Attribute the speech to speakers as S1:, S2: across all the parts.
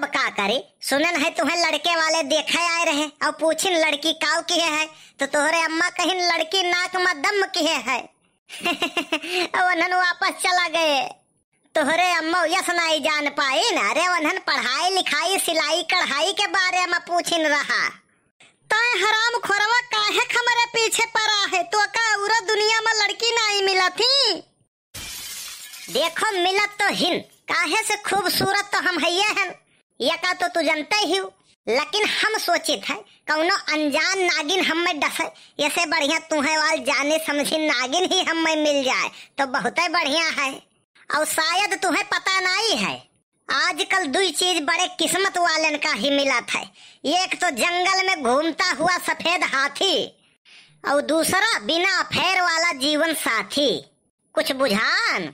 S1: अब का करे सुनन है तुम्हें लड़के वाले देखे आए रहे और पूछिन लड़की काव की है तो तोहरे अम्मा कहीं लड़की नाक दम की है, है। वनहन वापस चला गए तोहरे अम्मा यस नहीं जान पाए न अरे वनन पढ़ाई लिखाई सिलाई कढ़ाई के बारे में पूछिन रहा तय तो हराम खोरवा काहे हमारे पीछे पड़ा है तो का उरा दुनिया में लड़की नहीं मिला थी देखो मिलत तो हिन काहे से खूबसूरत तो हम है हैं यका तो तू जनते ही लेकिन हम सोचित है कौनो अनजान नागिन हम में डसे ऐसे बढ़िया तुहे वाल जाने समझे नागिन ही हम में मिल जाए तो बहुत बढ़िया है और शायद तुम्हें पता नहीं है आजकल दो चीज बड़े किस्मत वाले का ही मिला था एक तो जंगल में घूमता हुआ सफेद हाथी और दूसरा बिना फेर वाला जीवन साथी कुछ बुझान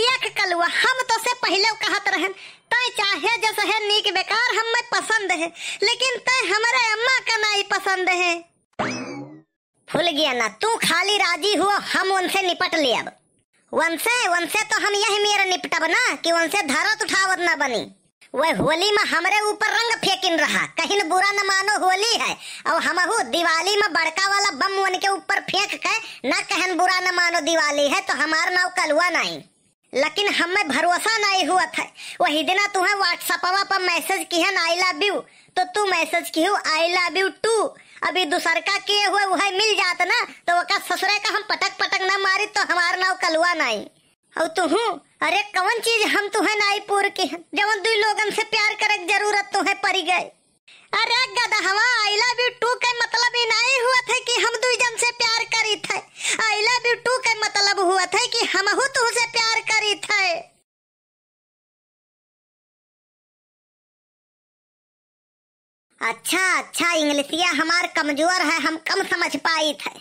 S1: देख कलुआ हम तो से पहले कहत रहन तय चाहे जस है नीक बेकार हम में पसंद है लेकिन तय हमारे अम्मा का नाई पसंद है भूल गया ना तू खाली राजी हुआ हम उनसे निपट ले अब वंसे वंसे तो हम यही मेरा निपटब ना कि उनसे धारत तो उठाव ना बनी वह होली में हमरे ऊपर रंग फेकिन रहा कहीं बुरा न मानो होली है और हो दिवाली में बड़का वाला बम उनके ऊपर फेंक के न कहन बुरा न मानो दिवाली है तो हमारा नाव कलुआ नहीं लेकिन हमें भरोसा नहीं हुआ था वही दिना तुम्हें व्हाट्सअप पर मैसेज की है आई लव यू तो तू मैसेज की आई लव यू टू अभी का किए हुए वह मिल जाते ना तो वका ससुरे का हम पटक पटक ना मारी तो हमारा नाव कलुआ नहीं और तो हूँ अरे कौन चीज हम तुम्हें नाई पूर की जवन दुई लोगन से प्यार करक जरूरत तुम्हें पड़ी गई अरे गदा हवा आई लव यू टू के मतलब ही नहीं हुआ था कि हम दुई जन से प्यार करी थे आई लव यू टू के मतलब हुआ था कि हम हु तू से प्यार करी थे अच्छा अच्छा इंग्लिशिया हमार कमजोर है हम कम समझ पाई थे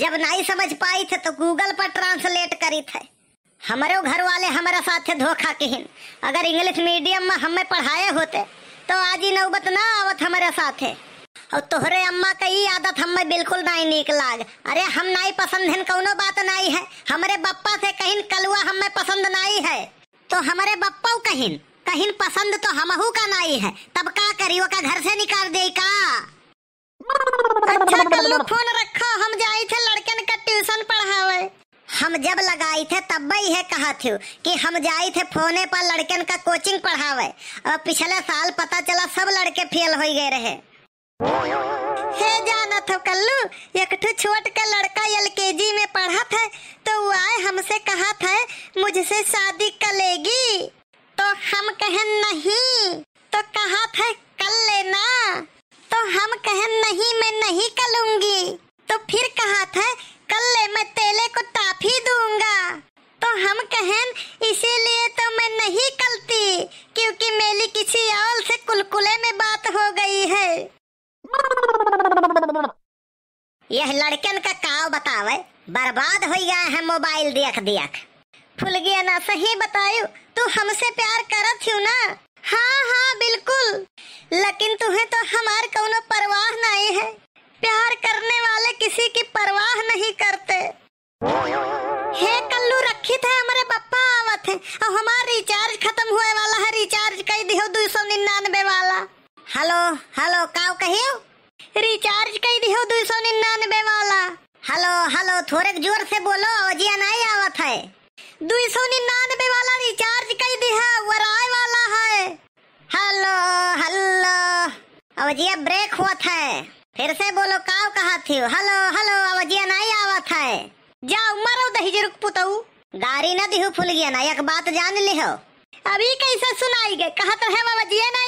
S1: जब नहीं समझ पाई थे तो गूगल पर ट्रांसलेट करी थे हमारे घर वाले हमारे साथ धोखा किहिन अगर इंग्लिश मीडियम में हमें पढ़ाए होते तो आज ही नौबत ना आवत हमारे साथ है और तोहरे अम्मा का ही आदत हमें में बिल्कुल नहीं निक लाग अरे हम नहीं पसंद है कौनो बात नहीं है हमारे बप्पा से कहीं कलुआ हमें में पसंद नहीं है तो हमारे बप्पा कहीं कहीं पसंद तो हमहू का नहीं है तब का करी का घर से निकाल दे का अच्छा कल्लू फोन रखो हम जाए थे लड़कन का ट्यूशन पढ़ावे हम जब लगाई थे तब ही है कहा थे कि हम जाई थे फोने पर लड़कन का कोचिंग पढ़ावे और पिछले साल पता चला सब लड़के फेल हो गए रहे हे जाना था कल्लू एक छोट का लड़का एलकेजी में पढ़ा था तो वो आए हमसे कहा था मुझसे शादी कर लेगी तो हम कहन नहीं तो कहा था कर लेना तो हम कहन नहीं मैं नहीं करूंगी तो फिर कहा था कल मैं तेले को ताफी दूंगा तो हम कहें इसीलिए तो मैं नहीं कलती क्योंकि मेरी किसी और से कुलकुले में बात हो गई है यह लड़कन का काव बतावे बर्बाद हो गया है मोबाइल देख देख फुल गया ना सही बतायो तू हमसे प्यार करत थी ना हाँ हाँ बिल्कुल लेकिन तुम्हें तो हमारे कोनो परवाह नहीं है प्यार करने वाले किसी की परवाह हेलो हेलो काव कहियो रिचार्ज कई दियो 299 वाला हेलो हेलो थोड़े जोर से बोलो अजिया नहीं आवत है 299 वाला रिचार्ज कई दिया वराय वाला है हेलो हेलो अवजिया ब्रेक हुआ था फिर से बोलो काव कहा थियो हेलो हेलो अवजिया नहीं आवत है जाओ मरो दही पुतौ गाड़ी ना दिहू फुल गया ना एक बात जान ले हो अभी कैसे सुनाई गए कहा तो है बाबा जी ना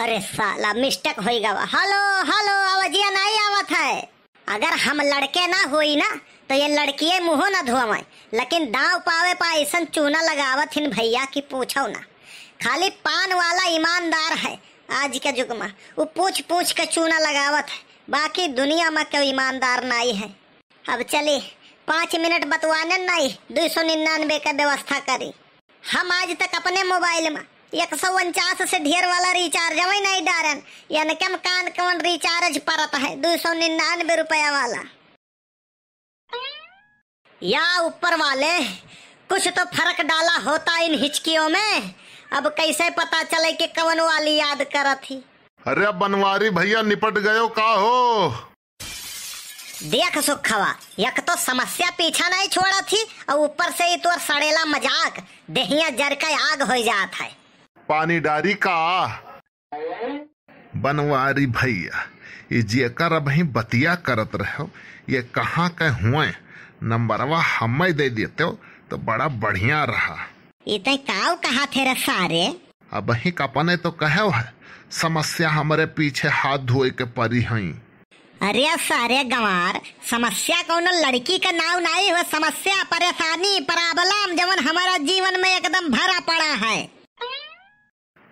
S1: अरे साला मिस्टेक होएगा गवा हेलो हेलो आवाजिया नहीं आवत है अगर हम लड़के ना होई ना तो ये लड़किए मुंह ना धोवे लेकिन दाव पावे पा ऐसा चूना लगावत हिन भैया की पूछो ना खाली पान वाला ईमानदार है आज के युग में वो पूछ पूछ के चूना लगावत है बाकी दुनिया में क्यों ईमानदार नहीं है अब चले पाँच मिनट बतवाने नहीं दो सौ निन्यानवे का व्यवस्था करी हम आज तक अपने मोबाइल में एक सौ उनचास से ढेर वाला रिचार्ज हमें नहीं डारन यानी कम कान कौन रिचार्ज परत है दो सौ निन्यानवे रुपया वाला या ऊपर वाले कुछ तो फर्क डाला होता इन हिचकियों में अब कैसे पता चले कि कवन वाली याद कर थी
S2: अरे बनवारी भैया निपट गयो का हो
S1: देख सुखवा यक तो समस्या पीछा नहीं छोड़ा थी और ऊपर से ही तो सड़ेला मजाक दहिया जर का आग हो जाता है
S2: पानी डारी का बनवारी भैया ये जेकर अब बतिया करत रहो ये कहाँ के हुए नंबरवा हमें दे देते हो तो बड़ा बढ़िया रहा इतने तो काव कहा थे रे सारे अब ही कपने तो कहे है समस्या हमारे पीछे हाथ धोए के परी हई
S1: अरे सारे गवार समस्या कोनो लड़की का नाव नहीं हो समस्या परेशानी प्रॉब्लम जवन हमारा जीवन में एकदम भरा पड़ा है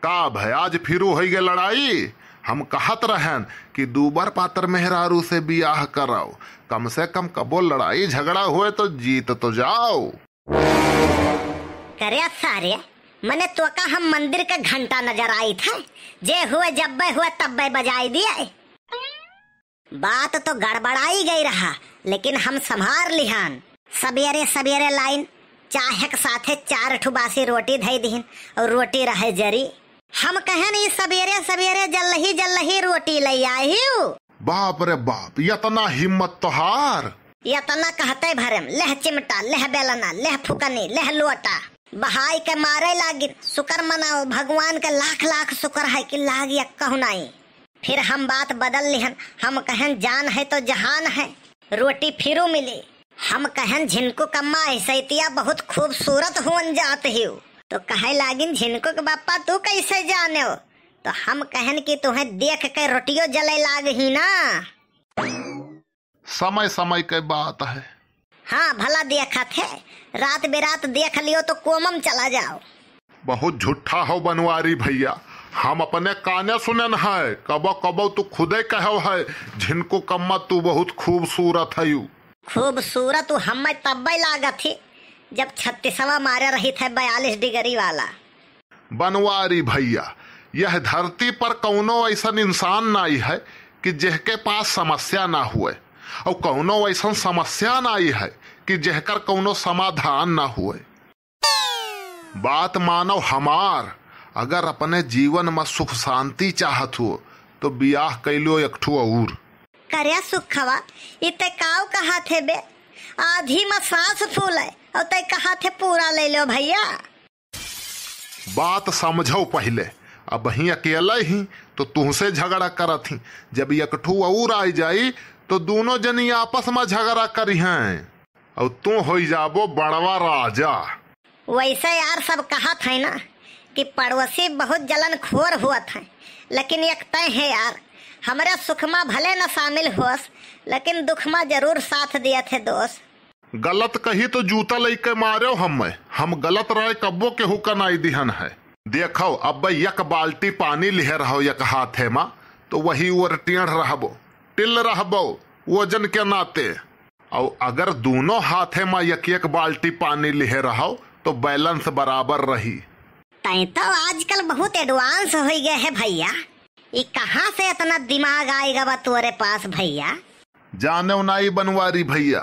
S2: का भय आज फिरू हो गए लड़ाई हम कहत रहन कि दूबर पात्र मेहरारू से ब्याह कराओ कम से कम कबो लड़ाई झगड़ा हुए तो जीत तो जाओ
S1: करे सारे मैंने तो का हम मंदिर का घंटा नजर आई था जे हुए जब बे हुए तब बे बजाई दिए बात तो गड़बड़ाई गई रहा लेकिन हम संभार लिहान सबेरे सबेरे लाइन चाहक साथे चार ठुबासी रोटी धई दीन और रोटी रहे जरी हम कहन नहीं सवेरे सवेरे जल ही रोटी ले आई
S2: बाप रे बाप इतना हिम्मत तोहार
S1: इतना कहते भरम लह चिमटा लह बेलना लह फुकनी लह लोटा बहाई के मारे लागिन शुक्र मनाओ भगवान के लाख लाख शुक्र है कि लाग या कहनाई फिर हम बात बदल लिहन हम कहन जान है तो जहान है रोटी फिरू मिली हम कहन जिनको कम्मा ऐसा बहुत खूबसूरत होन जात हियो तो कहे लागिन झिनको के बापा तू कैसे जाने हो तो हम कहन कि तुम्हें देख के रोटियो जले लाग ही ना
S2: समय समय के
S1: बात है हाँ भला देखा थे रात बेरात देख लियो तो कोमम चला जाओ
S2: बहुत झूठा हो बनवारी भैया हम अपने काने सुने है कबो कबो तू खुदे कहो है झिनको कम्मा तू बहुत खूबसूरत है
S1: खूबसूरत तू हम तब्बे लागत थी जब छत्तीसवा मारे रही थे बयालीस डिग्री वाला
S2: बनवारी भैया यह धरती पर कौनो ऐसा इंसान ना आई है कि जहके पास समस्या ना हुए और कौनो ऐसा समस्या ना आई है कि जहकर कौनो समाधान ना हुए बात मानो हमार अगर अपने जीवन में सुख शांति चाहत हो तो ब्याह कैलो एकठू और
S1: करे सुखवा काव कहा थे बे आधी में सांस फूल है और तय कहा थे पूरा ले लो भैया
S2: बात समझो पहले अब ही अकेले ही तो तुमसे झगड़ा कर थी जब एकठू और आई जाई तो दोनों जनी आपस में झगड़ा करी हैं और तू हो जाबो बड़वा राजा
S1: वैसे यार सब कहा था ना कि पड़ोसी बहुत जलन खोर हुआ था लेकिन एक तय है यार हमारे सुखमा भले न शामिल हो लेकिन दुख जरूर साथ दिया थे दोस्त
S2: गलत कही तो जूता लेके मारे हम हम गलत रहे कब्बो के हुकन आई दिहन है देखो अब एक बाल्टी पानी लिहे रहो एक हाथ है माँ तो वही और टेढ़ रहो टिल रहो वजन के नाते और अगर दोनों हाथे माँ यक एक बाल्टी पानी लिहे रहो तो बैलेंस
S1: बराबर रही तो आजकल बहुत एडवांस हो गए है भैया ये कहाँ से इतना दिमाग आएगा बा तुम्हारे पास भैया जाने उनाई बनवारी
S2: भैया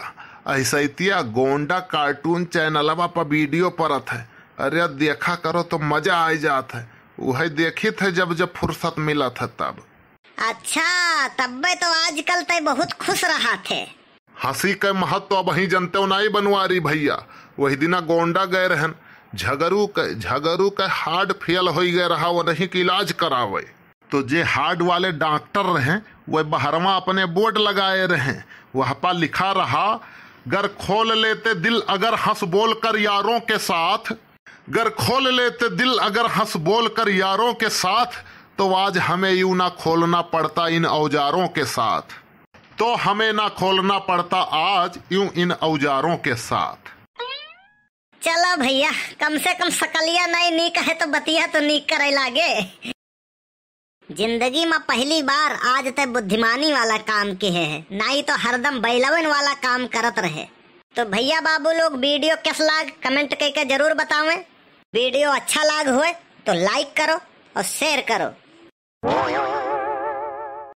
S2: ऐसा गोंडा कार्टून चैनल पर वीडियो परत है अरे देखा करो तो मजा आ जात है वह देखी थे जब जब फुर्सत मिला था तब
S1: अच्छा तब तो आजकल तो बहुत खुश रहा थे
S2: हंसी के महत्व अब वही जनते नहीं बनवारी भैया वही दिना गोंडा गए रहन झगरू के झगरू के हार्ड फेल हो गए रहा वो नहीं की इलाज करावे तो जे हार्ड वाले डॉक्टर रहे वह बहरवा अपने बोर्ड लगाए रहे वह पा लिखा रहा गर खोल लेते दिल अगर हंस बोल कर यारों के साथ गर खोल लेते दिल अगर हंस बोल कर यारों के साथ तो आज हमें यूं ना खोलना पड़ता इन औजारों के साथ तो हमें ना खोलना पड़ता आज यूं इन औजारों के साथ
S1: चलो भैया कम से कम सकलिया नहीं नी कहे तो बतिया तो नीक करे लागे जिंदगी में पहली बार आज तक बुद्धिमानी वाला काम किए है ना ही तो हरदम बैलवन वाला काम करत रहे तो भैया बाबू लोग वीडियो कैस लाग कमेंट करके जरूर बताओ वीडियो अच्छा लाग हुए तो लाइक करो और शेयर करो